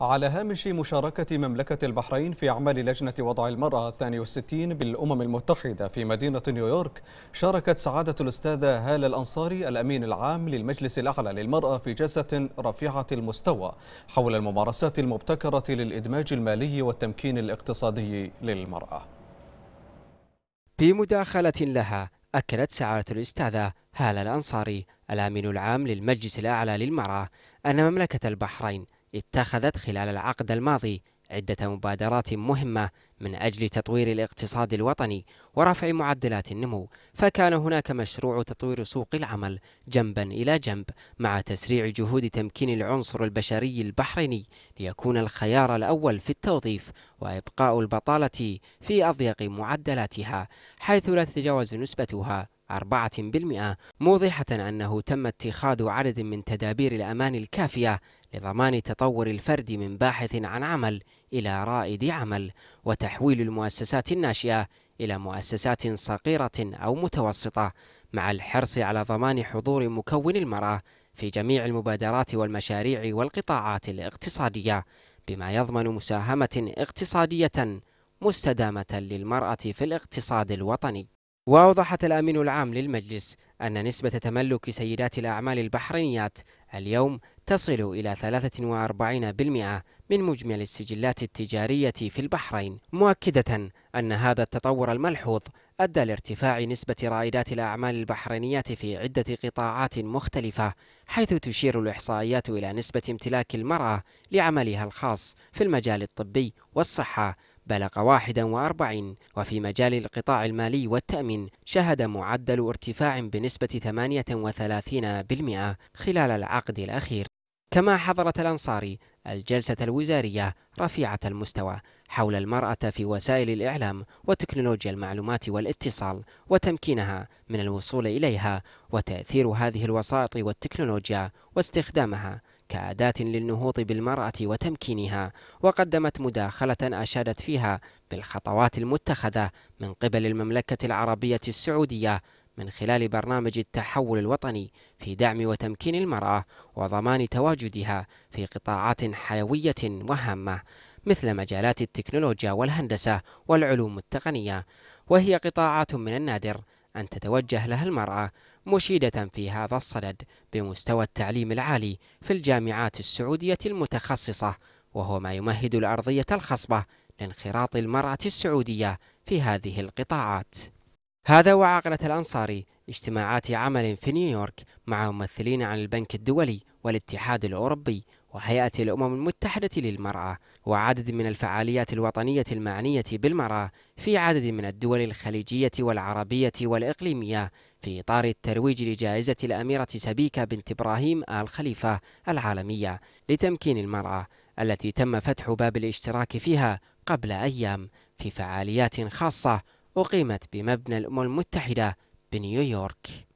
على هامش مشاركة مملكة البحرين في أعمال لجنة وضع المرأة 62 بالأمم المتحدة في مدينة نيويورك شاركت سعادة الأستاذة هالة الأنصاري الأمين العام للمجلس الأعلى للمرأة في جلسة رفيعة المستوى حول الممارسات المبتكرة للإدماج المالي والتمكين الاقتصادي للمرأة بمداخلة لها أكدت سعادة الأستاذة هالة الأنصاري الأمين العام للمجلس الأعلى للمرأة أن مملكة البحرين اتخذت خلال العقد الماضي عدة مبادرات مهمة من أجل تطوير الاقتصاد الوطني ورفع معدلات النمو، فكان هناك مشروع تطوير سوق العمل جنبا إلى جنب مع تسريع جهود تمكين العنصر البشري البحريني ليكون الخيار الأول في التوظيف وإبقاء البطالة في أضيق معدلاتها حيث لا تتجاوز نسبتها 4% موضحة أنه تم اتخاذ عدد من تدابير الأمان الكافية لضمان تطور الفرد من باحث عن عمل إلى رائد عمل وتحويل المؤسسات الناشئة إلى مؤسسات صغيرة أو متوسطة مع الحرص على ضمان حضور مكون المرأة في جميع المبادرات والمشاريع والقطاعات الاقتصادية بما يضمن مساهمة اقتصادية مستدامة للمرأة في الاقتصاد الوطني وأوضحت الأمين العام للمجلس أن نسبة تملك سيدات الأعمال البحرينيات اليوم تصل إلى 43% من مجمل السجلات التجارية في البحرين مؤكدة أن هذا التطور الملحوظ أدى لارتفاع نسبة رائدات الأعمال البحرينيات في عدة قطاعات مختلفة حيث تشير الإحصائيات إلى نسبة امتلاك المرأة لعملها الخاص في المجال الطبي والصحة بلغ 41 وفي مجال القطاع المالي والتأمين شهد معدل ارتفاع بنسبة 38% خلال العقد الأخير كما حضرت الأنصاري الجلسة الوزارية رفيعة المستوى حول المرأة في وسائل الإعلام وتكنولوجيا المعلومات والاتصال وتمكينها من الوصول إليها وتأثير هذه الوسائط والتكنولوجيا واستخدامها كأداة للنهوض بالمرأة وتمكينها، وقدمت مداخلة أشادت فيها بالخطوات المتخذة من قبل المملكة العربية السعودية من خلال برنامج التحول الوطني في دعم وتمكين المرأة وضمان تواجدها في قطاعات حيوية وهامة مثل مجالات التكنولوجيا والهندسة والعلوم التقنية، وهي قطاعات من النادر أن تتوجه لها المرأة مشيدة في هذا الصدد بمستوى التعليم العالي في الجامعات السعودية المتخصصة وهو ما يمهد الأرضية الخصبة لانخراط المرأة السعودية في هذه القطاعات هذا وعقلة الأنصاري اجتماعات عمل في نيويورك مع ممثلين عن البنك الدولي والاتحاد الأوروبي وهيئة الأمم المتحدة للمرأة وعدد من الفعاليات الوطنية المعنية بالمرأة في عدد من الدول الخليجية والعربية والإقليمية في إطار الترويج لجائزة الأميرة سبيكة بنت إبراهيم آل خليفة العالمية لتمكين المرأة التي تم فتح باب الاشتراك فيها قبل أيام في فعاليات خاصة أقيمت بمبنى الأمم المتحدة بنيويورك